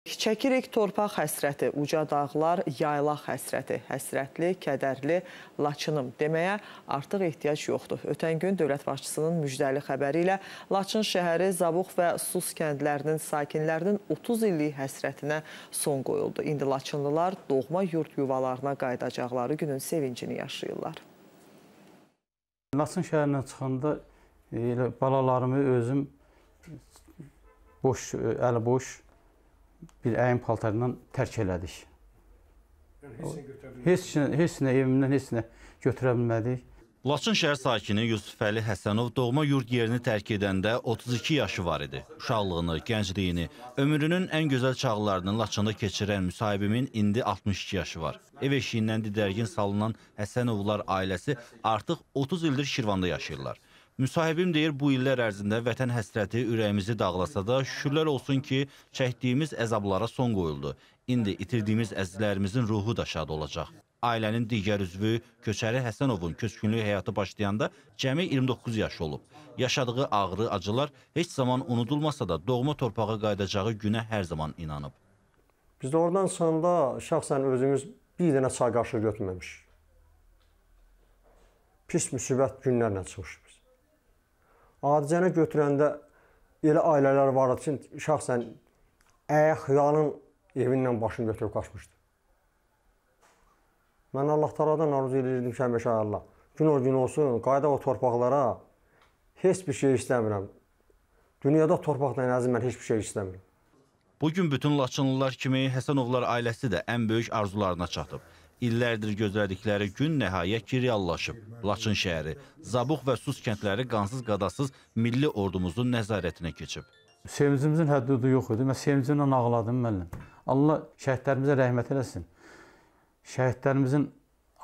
Çəkirik torpaq həsrəti, uca dağlar, yaylaq həsrəti, həsrətli, kədərli, Laçınım deməyə artıq ehtiyac yoxdur. Ötən gün dövlət başçısının müjdəli xəbəri ilə Laçın şəhəri, Zabux və Sus kəndlərinin sakinlərinin 30 illik həsrətinə son qoyuldu. İndi Laçınlılar doğma yurt yuvalarına qayıdacaqları günün sevincini yaşayırlar. Laçın şəhərindən çıxanda e, elə balalarımı özüm boş, e, əli boş, bir əyin paltarından tərk elədik. Yəni, heç nə heç nə evimdən heç nə götürə bilmədik. Laçın şəhər sakini Yusuf Əli Həsənov doğma yurd yerini tərk edəndə 32 yaşı var idi. Uşaqlığını, gəncliyini, ömrünün ən gözəl çağlarını Laçında keçirən müsahibimin indi 62 yaşı var. Ev eşiyindən didərgin salınan Həsənovlar ailəsi artıq 30 ildir Şirvanda yaşayırlar. Müsahibim deyir, bu illər ərzində vətən həsrəti ürəyimizi dağlasa da, şükürlər olsun ki, çəkdiyimiz əzablara son qoyuldu. İndi itirdiyimiz əzizlərimizin ruhu da şad olacaq. Ailənin digər üzvü Köçəri Həsənovun köçkünlük həyatı başlayanda cəmi 29 yaş olub. Yaşadığı ağrı, acılar heç zaman unudulmasa da doğma torpağa qayıdacağı günə hər zaman inanıb. Biz də oradan sonra şəxsən özümüz bir dənə çay qaşığı götürməmiş. Pis müsibət günlərlə çıxmışıq. Adicənə götürəndə elə ailələr var idi ki, şəxsən əxyanın evinlə başını götürüb qaçmışdı. Mən Allah təaladan arzu edirdim ki, həmişə Allah gün o gün olsun, qayıdaq o torpaqlara. Heç bir şey istəmirəm. Dünyada torpaqdan əziz mən heç bir şey istəmirəm. Bu gün bütün Laçınlılar kimi Həsənovlar ailəsi də ən böyük arzularına çatıb. İllərdir gözlədikləri gün nəhayət ki, reallaşıb. Laçın şəhəri, Zabuq və Sus kəndləri qansız qadasız milli ordumuzun nəzarətinə keçib. Sevincimizin həddi-hüdudu yox idi. Mən sevincimlə ağladım müəllim. Allah şəhidlərimizə rəhmət eləsin. Şəhidlərimizin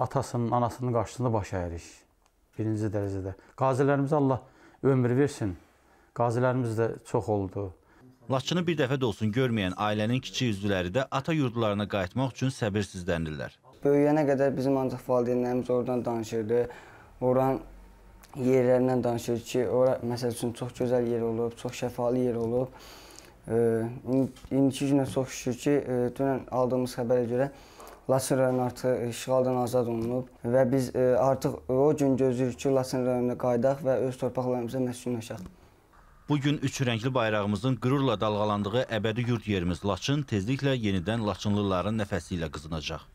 atasının, anasının qarşısında baş əyirik. Birinci dərəcədə. Qazilərimizə Allah ömür versin. Qazilərimiz də çox oldu. Laçını bir dəfə də olsun görməyən ailənin kiçik üzvləri də ata yurdlarına qayıtmaq üçün səbirsizlənirlər böyüyənə qədər bizim ancaq valideynlərimiz oradan danışırdı. Oran yerlərindən danışır ki, ora məsəl üçün çox gözəl yer olub, çox şəfalı yer olub. E, indiki günə çox şükür ki, e, dünən aldığımız xəbərə görə Laçın rayonu artıq işğaldan azad olunub və biz e, artıq o gün gözləyirik ki, Laçın rayonuna qayıdaq və öz torpaqlarımıza məskunlaşaq. Bu gün üç rəngli bayrağımızın qürurla dalğalandığı əbədi yurd yerimiz Laçın tezliklə yenidən Laçınlıların nəfəsi ilə qızınacaq.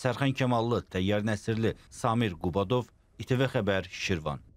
Sərxən Kamallı, Təyyar Nəsirli, Samir Qubadov, İTV Xəbər, Şirvan.